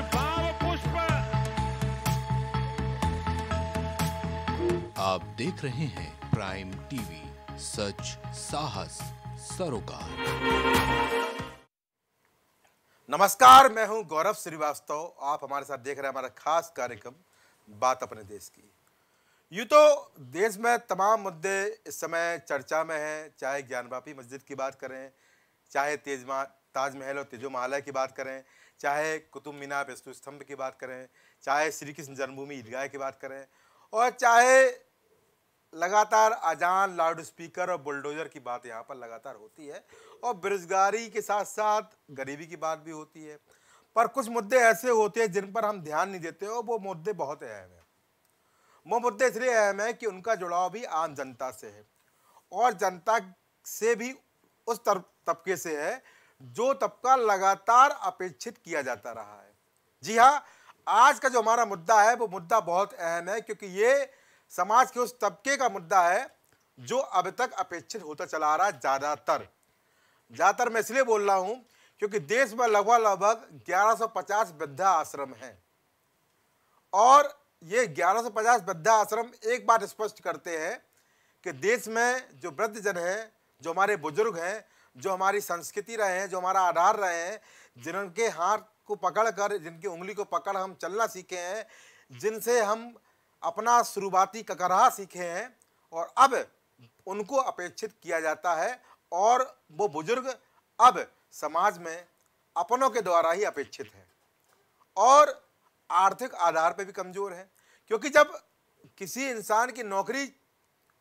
भाव पुष्प आप देख रहे हैं प्राइम टीवी सच साहस सरोकार नमस्कार मैं हूं गौरव श्रीवास्तव आप हमारे साथ देख रहे हैं हमारा खास कार्यक्रम बात अपने देश की यूँ तो देश में तमाम मुद्दे इस समय चर्चा में हैं चाहे ज्ञानवापी मस्जिद की बात करें चाहे तेजमा ताजमहल और तेजो महालय की बात करें चाहे कुतुब मीनार वस्तु स्तंभ की बात करें चाहे श्री कृष्ण जन्मभूमि ईदगाह की बात करें और चाहे लगातार अजान लाउड स्पीकर और बुलडोजर की बात यहाँ पर लगातार होती है और बेरोजगारी के साथ साथ गरीबी की बात भी होती है पर कुछ मुद्दे ऐसे होते हैं जिन पर हम ध्यान नहीं देते और वो मुद्दे बहुत अहम हैं वो मुद्दे इसलिए अहम है कि उनका जुड़ाव भी आम जनता से है और जनता से भी उस तर तबके से है जो तबका लगातार अपेक्षित किया जाता रहा है जी हाँ आज का जो हमारा मुद्दा है वो मुद्दा बहुत अहम है क्योंकि ये समाज के उस तबके का मुद्दा है जो अब तक अपेक्षित होता चला आ रहा है ज़्यादातर ज़्यादातर मैं इसलिए बोल रहा हूँ क्योंकि देश में लगभग लगभग 1150 वृद्धा आश्रम हैं और ये 1150 वृद्धा आश्रम एक बात स्पष्ट करते हैं कि देश में जो वृद्ध जन हैं जो हमारे बुजुर्ग हैं जो हमारी संस्कृति रहे हैं जो हमारा आधार रहे हैं जिनके हाथ को पकड़ कर जिनकी उंगली को पकड़ हम चलना सीखे हैं जिनसे हम अपना शुरुआती ककरहा सीखे हैं और अब उनको अपेक्षित किया जाता है और वो बुजुर्ग अब समाज में अपनों के द्वारा ही अपेक्षित हैं और आर्थिक आधार पर भी कमज़ोर है क्योंकि जब किसी इंसान की नौकरी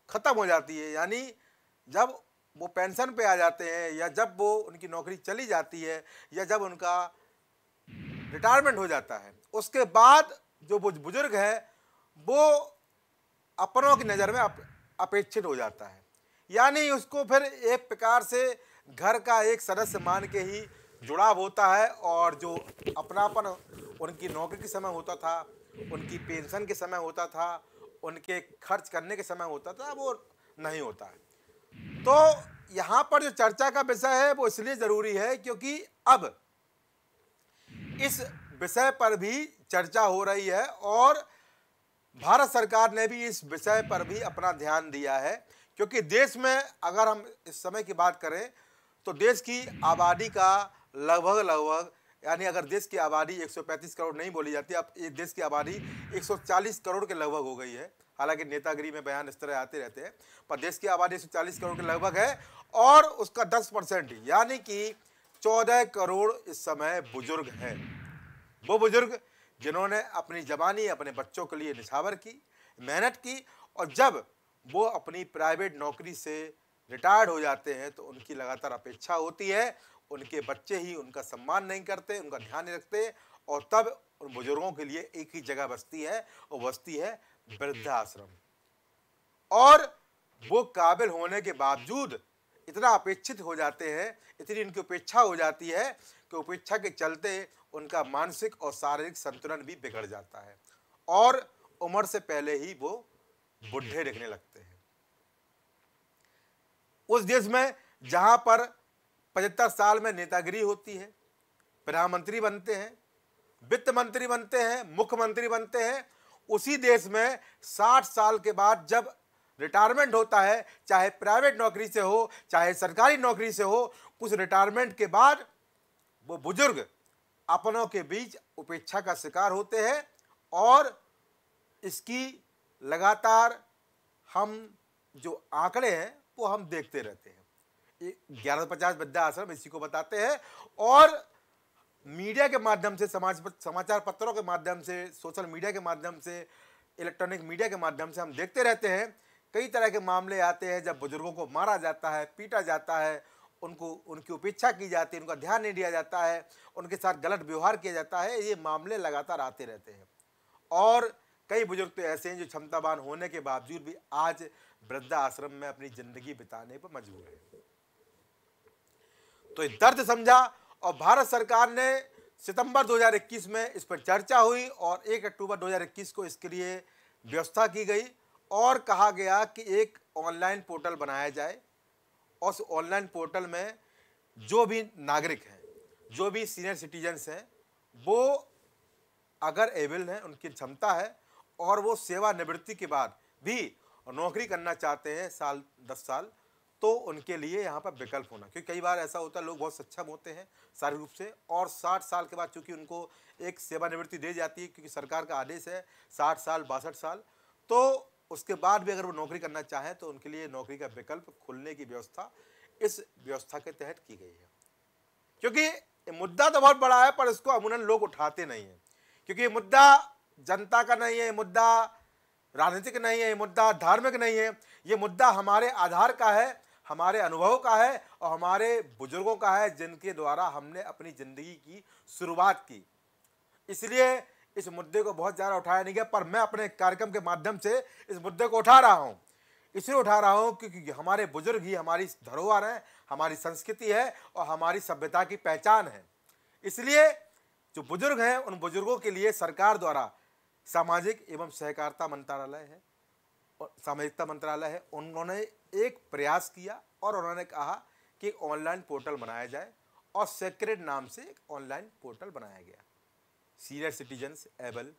ख़त्म हो जाती है यानी जब वो पेंशन पे आ जाते हैं या जब वो उनकी नौकरी चली जाती है या जब उनका रिटायरमेंट हो जाता है उसके बाद जो बुजुर्ग है वो अपनों की नज़र में अप, अपेक्षित हो जाता है यानी उसको फिर एक प्रकार से घर का एक सदस्य मान के ही जुड़ाव होता है और जो अपनापन उनकी नौकरी के समय होता था उनकी पेंशन के समय होता था उनके खर्च करने के समय होता था वो नहीं होता है तो यहां पर जो चर्चा का विषय है वो इसलिए ज़रूरी है क्योंकि अब इस विषय पर भी चर्चा हो रही है और भारत सरकार ने भी इस विषय पर भी अपना ध्यान दिया है क्योंकि देश में अगर हम इस समय की बात करें तो देश की आबादी का लगभग लगभग यानी अगर देश की आबादी 135 करोड़ नहीं बोली जाती अब देश की आबादी 140 करोड़ के लगभग हो गई है हालांकि नेतागिरी में बयान इस तरह आते रहते हैं पर देश की आबादी एक करोड़ के लगभग है और उसका दस परसेंट यानी कि चौदह करोड़ इस समय बुजुर्ग हैं वो बुजुर्ग जिन्होंने अपनी जवानी अपने बच्चों के लिए निछावर की मेहनत की और जब वो अपनी प्राइवेट नौकरी से रिटायर्ड हो जाते हैं तो उनकी लगातार अपेक्षा होती है उनके बच्चे ही उनका सम्मान नहीं करते उनका ध्यान नहीं रखते और तब उन बुज़ुर्गों के लिए एक ही जगह बसती है वो बसती है वृद्धाश्रम और वो काबिल होने के बावजूद इतना अपेक्षित हो जाते हैं इतनी इनकी उपेक्षा हो जाती है कि उपेक्षा के चलते उनका मानसिक और शारीरिक संतुलन भी बिगड़ जाता है और उम्र से पहले ही वो बुढ़े दिखने लगते हैं उस देश में जहां पर पचहत्तर साल में नेतागिरी होती है प्रधानमंत्री बनते हैं वित्त मंत्री बनते हैं मुख्यमंत्री बनते हैं उसी देश में 60 साल के बाद जब रिटायरमेंट होता है चाहे प्राइवेट नौकरी से हो चाहे सरकारी नौकरी से हो उस रिटायरमेंट के बाद वो बुजुर्ग अपनों के बीच उपेक्षा का शिकार होते हैं और इसकी लगातार हम जो आंकड़े हैं वो हम देखते रहते हैं ग्यारह सौ पचास आश्रम इसी को बताते हैं और मीडिया के माध्यम से समाज समाचार पत्रों के माध्यम से सोशल मीडिया के माध्यम से इलेक्ट्रॉनिक मीडिया के माध्यम से हम देखते रहते हैं कई तरह के मामले आते हैं जब बुजुर्गों को मारा जाता है पीटा जाता है उनको उनकी उपेक्षा की जाती है उनका ध्यान नहीं दिया जाता है उनके साथ गलत व्यवहार किया जाता है ये मामले लगातार आते रहते हैं और कई बुजुर्ग तो ऐसे हैं जो क्षमतावान होने के बावजूद भी आज वृद्धा आश्रम में अपनी जिंदगी बिताने पर मजबूर है तो दर्द समझा और भारत सरकार ने सितंबर 2021 में इस पर चर्चा हुई और 1 अक्टूबर 2021 को इसके लिए व्यवस्था की गई और कहा गया कि एक ऑनलाइन पोर्टल बनाया जाए और उस ऑनलाइन पोर्टल में जो भी नागरिक हैं जो भी सीनियर सिटीजन्स हैं वो अगर एबल हैं उनकी क्षमता है और वो सेवानिवृत्ति के बाद भी नौकरी करना चाहते हैं साल दस साल तो उनके लिए यहाँ पर विकल्प होना क्योंकि कई बार ऐसा होता है लोग बहुत सक्षम होते हैं सारे रूप से और 60 साल के बाद चूँकि उनको एक सेवानिवृत्ति दे जाती है क्योंकि सरकार का आदेश है 60 साल बासठ साल तो उसके बाद भी अगर वो नौकरी करना चाहें तो उनके लिए नौकरी का विकल्प खुलने की व्यवस्था इस व्यवस्था के तहत की गई है क्योंकि मुद्दा तो बहुत बड़ा है पर इसको अमूनन लोग उठाते नहीं हैं क्योंकि ये मुद्दा जनता का नहीं है मुद्दा राजनीतिक नहीं है ये मुद्दा धार्मिक नहीं है ये मुद्दा हमारे आधार का है हमारे अनुभव का है और हमारे बुजुर्गों का है जिनके द्वारा हमने अपनी ज़िंदगी की शुरुआत की इसलिए इस मुद्दे को बहुत ज़्यादा उठाया नहीं गया पर मैं अपने कार्यक्रम के माध्यम से इस मुद्दे को उठा रहा हूँ इसलिए उठा रहा हूँ क्योंकि हमारे बुजुर्ग ही हमारी धरोहर हैं हमारी संस्कृति है और हमारी सभ्यता की पहचान है इसलिए जो बुजुर्ग हैं उन बुजुर्गों के लिए सरकार द्वारा सामाजिक एवं सहकारिता मंत्रालय है और सामाजिकता मंत्रालय है उन्होंने एक प्रयास किया और उन्होंने कहा कि ऑनलाइन पोर्टल बनाया जाए और सेक्रेट नाम से एक ऑनलाइन पोर्टल बनाया गया senior citizens able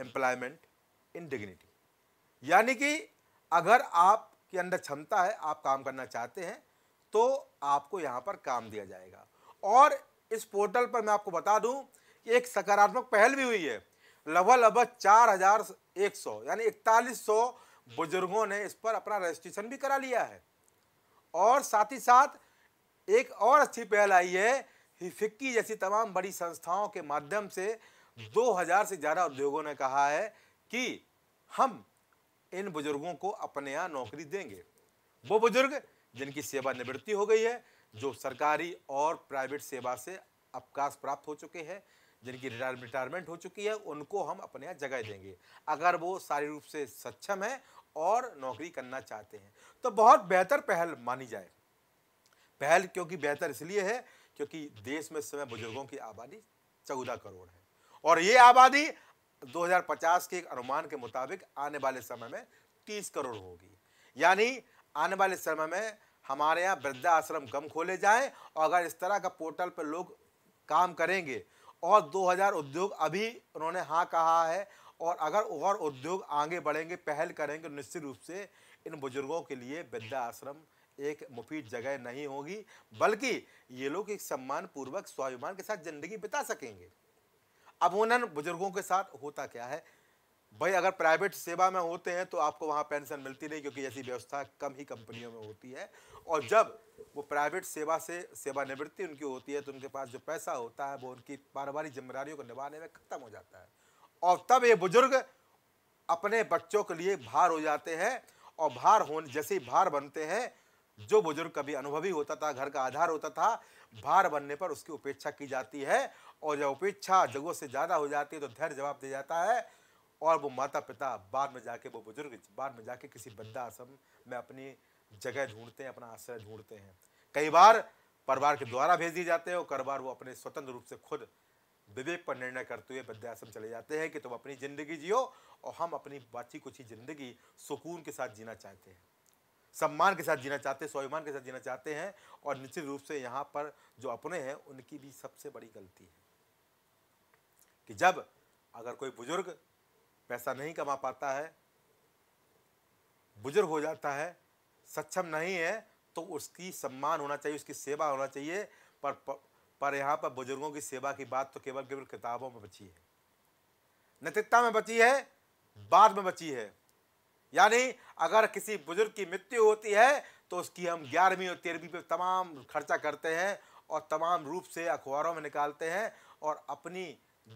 employment in dignity यानी कि अगर आपके अंदर क्षमता है आप काम करना चाहते हैं तो आपको यहाँ पर काम दिया जाएगा और इस पोर्टल पर मैं आपको बता दूँ कि एक सकारात्मक पहल भी हुई है लगभग लगभग चार हज़ार एक सौ यानी इकतालीस सौ बुजुर्गों ने इस पर अपना रजिस्ट्रेशन भी करा लिया है और साथ ही साथ एक और अच्छी पहल आई है फिक्की जैसी तमाम बड़ी संस्थाओं के माध्यम से 2000 से ज़्यादा उद्योगों ने कहा है कि हम इन बुजुर्गों को अपने यहाँ नौकरी देंगे वो बुजुर्ग जिनकी सेवानिवृत्ति हो गई है जो सरकारी और प्राइवेट सेवा से अवकाश प्राप्त हो चुके हैं जिनकी रिटायरमेंट हो चुकी है उनको हम अपने यहाँ जगह देंगे अगर वो सारी रूप से सक्षम है और नौकरी करना चाहते हैं तो बहुत बेहतर पहल मानी जाए पहल क्योंकि बेहतर इसलिए है क्योंकि देश में समय बुजुर्गों की आबादी चौदह करोड़ है और ये आबादी 2050 के एक अनुमान के मुताबिक आने वाले समय में तीस करोड़ होगी यानी आने वाले समय में हमारे यहाँ वृद्धा आश्रम कम खोले जाएं और अगर इस तरह का पोर्टल पर लोग काम करेंगे और 2000 उद्योग अभी उन्होंने हाँ कहा है और अगर और उद्योग आगे बढ़ेंगे पहल करेंगे तो निश्चित रूप से इन बुजुर्गों के लिए वृद्धा आश्रम एक मुफीद जगह नहीं होगी बल्कि ये लोग एक सम्मान पूर्वक स्वाभिमान के साथ ज़िंदगी बिता सकेंगे उन्होंने बुजुर्गों के साथ होता क्या है भाई अगर प्राइवेट सेवा में होते हैं तो आपको वहाँ पेंशन मिलती नहीं क्योंकि ऐसी व्यवस्था कम ही कंपनियों में होती है और जब वो प्राइवेट सेवा से सेवानिवृत्ति उनकी होती है तो उनके पास जो पैसा होता है वो उनकी पारिवारिक जिम्मेदारियों को निभाने में ख़त्म हो जाता है और तब ये बुजुर्ग अपने बच्चों के लिए भार हो जाते हैं और भार होने जैसे ही भार बनते हैं जो बुजुर्ग कभी अनुभवी होता था घर का आधार होता था भार बनने पर उसकी उपेक्षा की जाती है और जब उपेक्षा जगहों से ज़्यादा हो जाती है तो धैर्य जवाब दे जाता है और वो माता पिता बाद में जाके वो बुजुर्ग बाद में जाके किसी बद्दा आश्रम में अपनी जगह ढूंढते हैं अपना आश्रय ढूंढते हैं कई बार परिवार के द्वारा भेज दिए जाते हैं और कई बार वो अपने स्वतंत्र रूप से खुद विवेक पर निर्णय करते हुए वृद्धाश्रम चले जाते हैं कि तुम अपनी ज़िंदगी जियो और हम अपनी बाची कुछ ज़िंदगी सुकून के साथ जीना चाहते हैं सम्मान के साथ जीना चाहते हैं स्वाभिमान के साथ जीना चाहते हैं और निश्चित रूप से यहाँ पर जो अपने हैं उनकी भी सबसे बड़ी गलती है कि जब अगर कोई बुजुर्ग पैसा नहीं कमा पाता है बुजुर्ग हो जाता है सक्षम नहीं है तो उसकी सम्मान होना चाहिए उसकी सेवा होना चाहिए पर पर यहाँ पर बुजुर्गों की सेवा की बात तो केवल केवल किताबों में बची है नैतिकता में बची है बाद में बची है यानी अगर किसी बुजुर्ग की मृत्यु होती है तो उसकी हम ग्यारहवीं और तेरहवीं पे तमाम खर्चा करते हैं और तमाम रूप से अखबारों में निकालते हैं और अपनी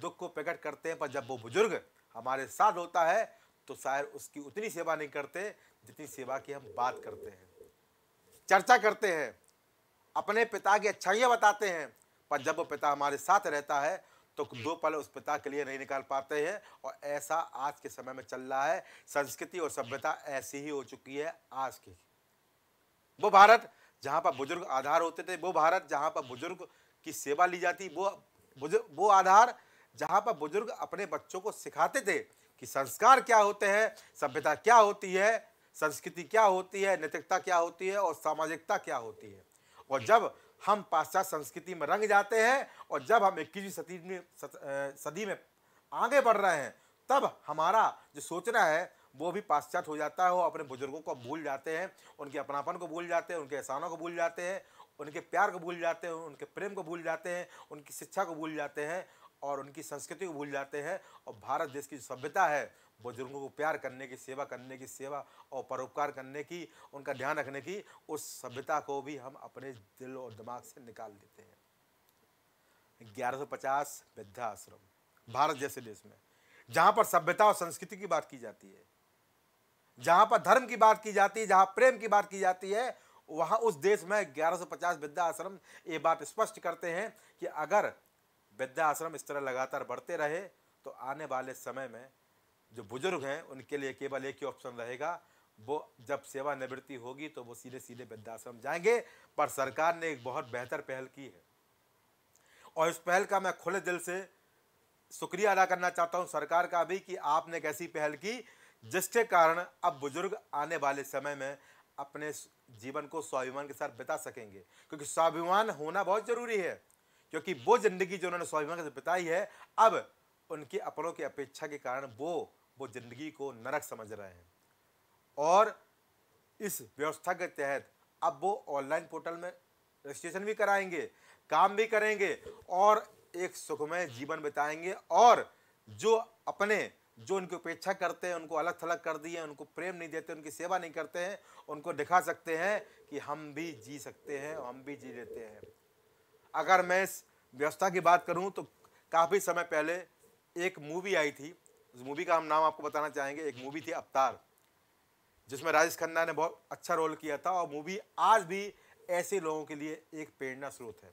दुख को प्रकट करते हैं पर जब वो बुजुर्ग हमारे साथ होता है तो शायद उसकी उतनी सेवा नहीं करते जितनी सेवा की हम बात करते हैं चर्चा करते हैं अपने पिता की अच्छाइयाँ बताते हैं पर जब वो पिता हमारे साथ रहता है तो दो पल उस पिता के लिए नहीं निकाल पाते हैं और ऐसा आज के समय में चल रहा है संस्कृति और सभ्यता ऐसी ही हो चुकी है आज की वो भारत जहाँ पर बुजुर्ग आधार होते थे वो भारत जहाँ पर बुजुर्ग की सेवा ली जाती वो बुजुर्ग वो आधार जहाँ पर बुजुर्ग अपने बच्चों को सिखाते थे कि संस्कार क्या होते हैं सभ्यता क्या होती है संस्कृति क्या होती है नैतिकता क्या होती है और सामाजिकता क्या होती है और जब हम पाश्चात्य संस्कृति में रंग जाते हैं और जब हम इक्कीसवीं सदी में सदी में आगे बढ़ रहे हैं तब हमारा जो सोचना है वो भी पाश्चात्य हो जाता है वो अपने बुजुर्गों को भूल जाते हैं उनके अपनापन को भूल जाते हैं उनके एहसानों को भूल जाते हैं उनके प्यार को भूल जाते हैं उनके प्रेम को भूल जाते हैं उनकी शिक्षा को भूल जाते हैं और उनकी संस्कृति को भूल जाते हैं और भारत देश की सभ्यता है बुजुर्गों को प्यार करने की सेवा करने की सेवा और परोपकार करने की उनका ध्यान रखने की उस सभ्यता को भी हम अपने दिल और दिमाग से निकाल देते हैं 1150 आश्रम भारत जैसे देश में जहाँ पर सभ्यता और संस्कृति की बात की जाती है जहाँ पर धर्म की बात की जाती है जहाँ प्रेम की बात की जाती है वहाँ उस देश में 1150 आश्रम ये बात स्पष्ट करते हैं कि अगर वृद्धाश्रम इस तरह लगातार बढ़ते रहे तो आने वाले समय में जो बुजुर्ग हैं उनके लिए केवल एक ही ऑप्शन रहेगा वो जब सेवानिवृत्ति होगी तो वो सीधे सीधे वृद्धाश्रम जाएंगे पर सरकार ने एक बहुत बेहतर पहल की है और इस पहल का मैं खुले दिल से शुक्रिया अदा करना चाहता हूँ सरकार का भी कि आपने एक ऐसी पहल की जिसके कारण अब बुजुर्ग आने वाले समय में अपने जीवन को स्वाभिमान के साथ बिता सकेंगे क्योंकि स्वाभिमान होना बहुत ज़रूरी है क्योंकि वो ज़िंदगी जो उन्होंने स्वाभिमान से बिताई है अब उनके अपनों की अपेक्षा के कारण वो वो ज़िंदगी को नरक समझ रहे हैं और इस व्यवस्था के तहत अब वो ऑनलाइन पोर्टल में रजिस्ट्रेशन भी कराएंगे काम भी करेंगे और एक सुखमय जीवन बिताएंगे और जो अपने जो उनकी उपेक्षा करते हैं उनको अलग थलग कर दिए उनको प्रेम नहीं देते उनकी सेवा नहीं करते हैं उनको दिखा सकते हैं कि हम भी जी सकते हैं हम भी जी लेते हैं अगर मैं इस व्यवस्था की बात करूँ तो काफ़ी समय पहले एक मूवी आई थी उस मूवी का हम नाम आपको बताना चाहेंगे एक मूवी थी अवतार जिसमें राजेश खन्ना ने बहुत अच्छा रोल किया था और मूवी आज भी ऐसे लोगों के लिए एक प्रेरणा स्रोत है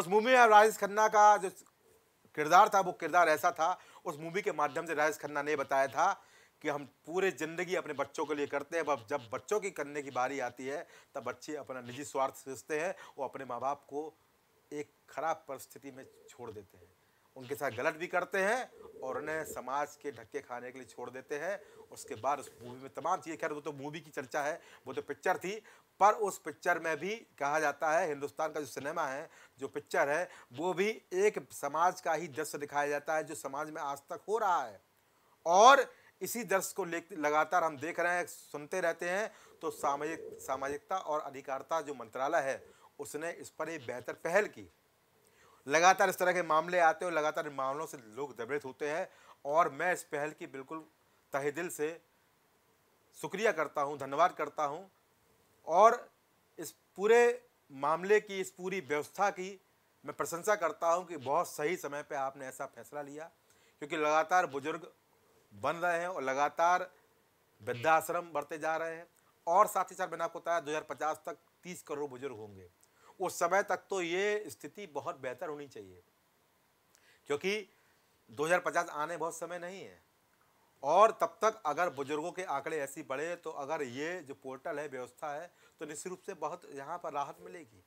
उस मूवी में राजेश खन्ना का जो किरदार था वो किरदार ऐसा था उस मूवी के माध्यम से राजेश खन्ना ने बताया था कि हम पूरे ज़िंदगी अपने बच्चों के लिए करते हैं जब बच्चों की करने की बारी आती है तब बच्चे अपना निजी स्वार्थ सोचते हैं वो अपने माँ बाप को एक खराब परिस्थिति में छोड़ देते हैं उनके साथ गलत भी करते हैं और उन्हें समाज के धक्के खाने के लिए छोड़ देते हैं उसके बाद उस मूवी में तमाम चीज़ें खैर वो तो मूवी की चर्चा है वो तो पिक्चर थी पर उस पिक्चर में भी कहा जाता है हिंदुस्तान का जो सिनेमा है जो पिक्चर है वो भी एक समाज का ही दृश्य दिखाया जाता है जो समाज में आज तक हो रहा है और इसी दृश्य को ले लगातार हम देख रहे हैं सुनते रहते हैं तो सामाजिक सामाजिकता और अधिकारता जो मंत्रालय है उसने इस पर एक बेहतर पहल की लगातार इस तरह के मामले आते हैं लगातार इन मामलों से लोग दबड़ित होते हैं और मैं इस पहल की बिल्कुल तहे दिल से शुक्रिया करता हूँ धन्यवाद करता हूँ और इस पूरे मामले की इस पूरी व्यवस्था की मैं प्रशंसा करता हूँ कि बहुत सही समय पे आपने ऐसा फैसला लिया क्योंकि लगातार बुजुर्ग बन रहे हैं और लगातार वृद्धाश्रम बढ़ते जा रहे हैं और साथ ही साथ मैंने आपको बताया दो तक तीस करोड़ बुजुर्ग होंगे उस समय तक तो ये स्थिति बहुत बेहतर होनी चाहिए क्योंकि 2050 आने बहुत समय नहीं है और तब तक अगर बुजुर्गों के आंकड़े ऐसी बढ़े तो अगर ये जो पोर्टल है व्यवस्था है तो निश्चित रूप से बहुत यहाँ पर राहत मिलेगी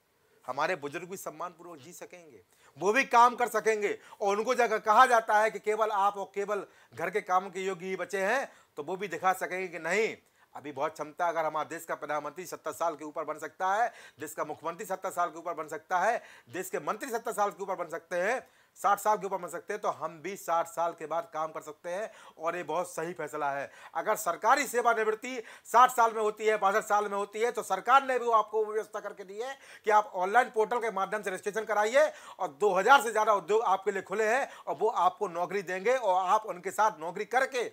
हमारे बुजुर्ग भी सम्मानपूर्वक जी सकेंगे वो भी काम कर सकेंगे और उनको जगह कहा जाता है कि केवल आप और केवल घर के काम के योग्य ही बचे हैं तो वो भी दिखा सकेंगे कि नहीं अभी बहुत क्षमता अगर हमारे देश का प्रधानमंत्री सत्तर साल के ऊपर बन सकता है देश का मुख्यमंत्री सत्तर साल के ऊपर बन सकता है देश के मंत्री सत्तर साल के ऊपर बन सकते हैं साठ साल के ऊपर बन सकते हैं तो हम भी साठ साल के बाद काम कर सकते हैं और ये बहुत सही फैसला है अगर सरकारी सेवानिवृत्ति साठ साल में होती है बासठ साल में होती है तो सरकार ने भी आपको व्यवस्था करके दी है कि आप ऑनलाइन पोर्टल के माध्यम से रजिस्ट्रेशन कराइए और 2000 से ज़्यादा उद्योग आपके लिए खुले हैं और वो आपको नौकरी देंगे और आप उनके साथ नौकरी करके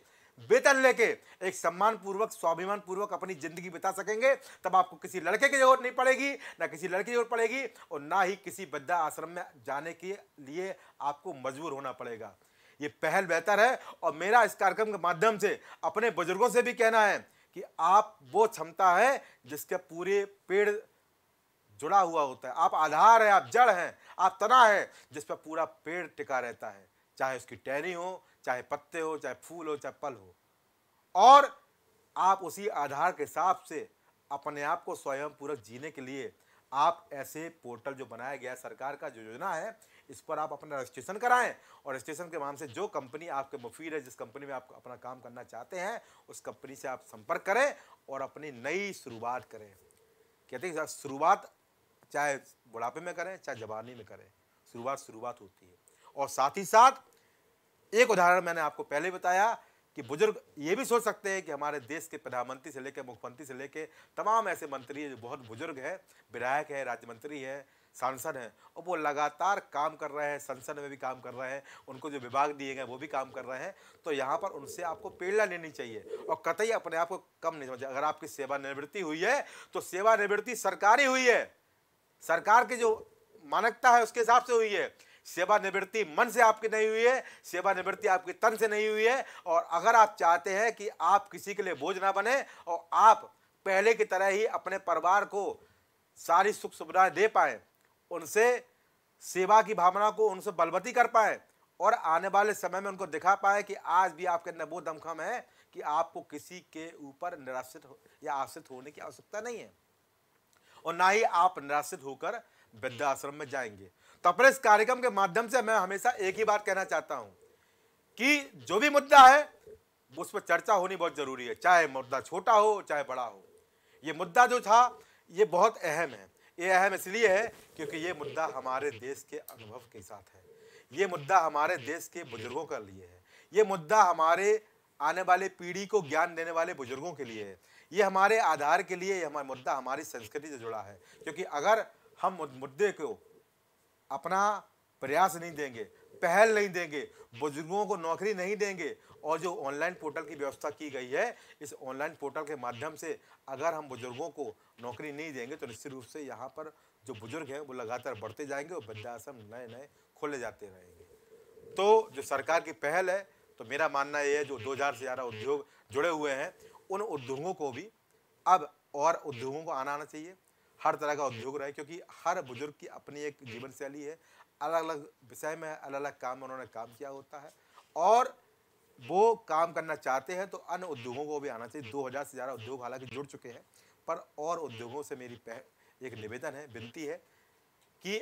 वेतन लेके एक सम्मान पूर्वक स्वाभिमान पूर्वक अपनी जिंदगी बिता सकेंगे तब आपको किसी लड़के की जरूरत नहीं पड़ेगी ना किसी लड़की की जरूरत पड़ेगी और ना ही किसी वृद्धा आश्रम में जाने के लिए आपको मजबूर होना पड़ेगा ये पहल बेहतर है और मेरा इस कार्यक्रम के माध्यम से अपने बुजुर्गों से भी कहना है कि आप वो क्षमता है जिसके पूरे पेड़ जुड़ा हुआ होता है आप आधार है आप जड़ हैं आप तना है जिस पर पूरा पेड़ टिका रहता है चाहे उसकी टहनी हो चाहे पत्ते हो चाहे फूल हो चाहे पल हो और आप उसी आधार के हिसाब से अपने आप को स्वयं पूरक जीने के लिए आप ऐसे पोर्टल जो बनाया गया है सरकार का जो योजना है इस पर आप अपना रजिस्ट्रेशन कराएं और रजिस्ट्रेशन के माध्यम से जो कंपनी आपके मुफीद है जिस कंपनी में आप अपना काम करना चाहते हैं उस कंपनी से आप संपर्क करें और अपनी नई शुरुआत करें कहते हैं शुरुआत चाहे बुढ़ापे में करें चाहे जवानी में करें शुरुआत शुरुआत होती है और साथ ही साथ एक उदाहरण मैंने आपको पहले बताया कि बुजुर्ग ये भी सोच सकते हैं कि हमारे देश के प्रधानमंत्री से लेकर मुख्यमंत्री से लेकर तमाम ऐसे मंत्री हैं जो बहुत बुजुर्ग हैं विधायक हैं राज्य मंत्री हैं सांसद हैं और वो लगातार काम कर रहे हैं संसद में भी काम कर रहे हैं उनको जो विभाग दिए गए वो भी काम कर रहे हैं तो यहाँ पर उनसे आपको प्रेरणा लेनी चाहिए और कतई अपने आप को कम नहीं समझे अगर आपकी सेवानिवृत्ति हुई है तो सेवानिवृत्ति सरकारी हुई है सरकार की जो मानकता है उसके हिसाब से हुई है सेवानिवृत्ति मन से आपकी नहीं हुई है सेवानिवृत्ति आपके तन से नहीं हुई है और अगर आप चाहते हैं कि आप किसी के लिए बोझ ना बने और आप पहले की तरह ही अपने परिवार को सारी सुख सुविधाएं दे पाए उनसे सेवा की भावना को उनसे बलवती कर पाए और आने वाले समय में उनको दिखा पाए कि आज भी आपके अंदर वो दमखम है कि आपको किसी के ऊपर निराश्रित या आश्रित होने की आवश्यकता नहीं है और ना ही आप निराश्रित होकर वृद्धाश्रम में जाएंगे तो अपने इस कार्यक्रम के माध्यम से मैं हमेशा एक ही बात कहना चाहता हूँ कि जो भी मुद्दा है उस पर चर्चा होनी बहुत ज़रूरी है चाहे मुद्दा छोटा हो चाहे बड़ा हो ये मुद्दा जो था ये बहुत अहम है ये अहम इसलिए है क्योंकि ये मुद्दा हमारे देश के अनुभव के साथ है ये मुद्दा हमारे देश के बुजुर्गों के लिए है ये मुद्दा हमारे आने वाले पीढ़ी को ज्ञान देने वाले बुजुर्गों के लिए है ये हमारे आधार के लिए ये हमारा मुद्दा हमारी संस्कृति से जुड़ा है क्योंकि अगर हम मुद्दे को अपना प्रयास नहीं देंगे पहल नहीं देंगे बुजुर्गों को नौकरी नहीं देंगे और जो ऑनलाइन पोर्टल की व्यवस्था की गई है इस ऑनलाइन पोर्टल के माध्यम से अगर हम बुजुर्गों को नौकरी नहीं देंगे तो निश्चित रूप से यहाँ पर जो बुजुर्ग हैं वो लगातार बढ़ते जाएंगे और वृद्धाश्रम नए नए खोले जाते रहेंगे तो जो सरकार की पहल है तो मेरा मानना ये है जो दो हज़ार से ज़्यादा उद्योग जुड़े हुए हैं उन उद्योगों को भी अब और उद्योगों को आना आना चाहिए हर तरह का उद्योग रहे क्योंकि हर बुजुर्ग की अपनी एक जीवन शैली है अलग अलग विषय में अलग अलग काम उन्होंने काम किया होता है और वो काम करना चाहते हैं तो अन्य उद्योगों को भी आना चाहिए दो हजार से ज़्यादा उद्योग हालांकि जुड़ चुके हैं पर और उद्योगों से मेरी एक निवेदन है विनती है कि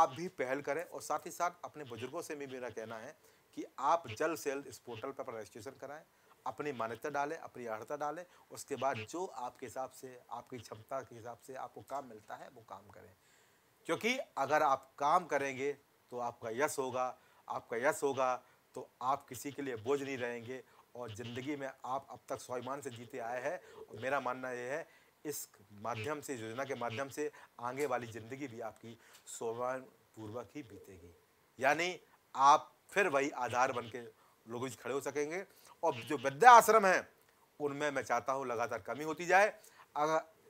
आप भी पहल करें और साथ ही साथ अपने बुजुर्गों से भी मेरा कहना है कि आप जल्द से जल्द इस पोर्टल पर रजिस्ट्रेशन कराएं अपनी मान्यता डालें अपनी अर्हता डालें उसके बाद जो आपके हिसाब से आपकी क्षमता के हिसाब से आपको काम मिलता है वो काम करें क्योंकि अगर आप काम करेंगे तो आपका यश होगा आपका यश होगा तो आप किसी के लिए बोझ नहीं रहेंगे और ज़िंदगी में आप अब तक स्वाभिमान से जीते आए हैं और मेरा मानना यह है इस माध्यम से योजना के माध्यम से आगे वाली ज़िंदगी भी आपकी स्वाभिमान पूर्वक ही बीतेगी यानी आप फिर वही आधार बन के लोगों खड़े हो सकेंगे और जो वृद्धा आश्रम है उनमें मैं चाहता हूँ लगातार कमी होती जाए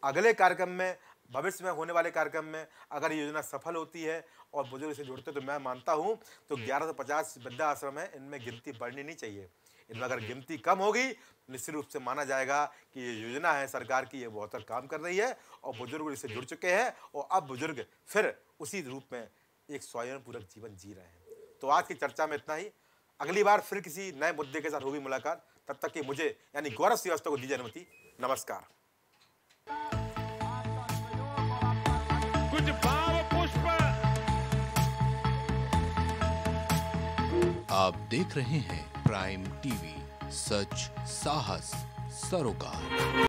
अगले कार्यक्रम में भविष्य में होने वाले कार्यक्रम में अगर ये योजना सफल होती है और बुजुर्ग से जुड़ते तो मैं मानता हूँ तो ग्यारह सौ पचास वृद्धा आश्रम है इनमें गिनती बढ़नी नहीं चाहिए इनमें अगर गिनती कम होगी निश्चित रूप से माना जाएगा कि ये योजना है सरकार की ये बहुत काम कर रही है और बुजुर्ग इससे जुड़ चुके हैं और अब बुजुर्ग फिर उसी रूप में एक स्वयंपूरक जीवन जी रहे हैं तो आज की चर्चा में इतना ही अगली बार फिर किसी नए मुद्दे के साथ होगी मुलाकात तब तक कि मुझे यानी गौरव श्रीवास्तव को दीजिए अनुमति नमस्कार कुछ पुष्प आप देख रहे हैं प्राइम टीवी सच साहस सरोकार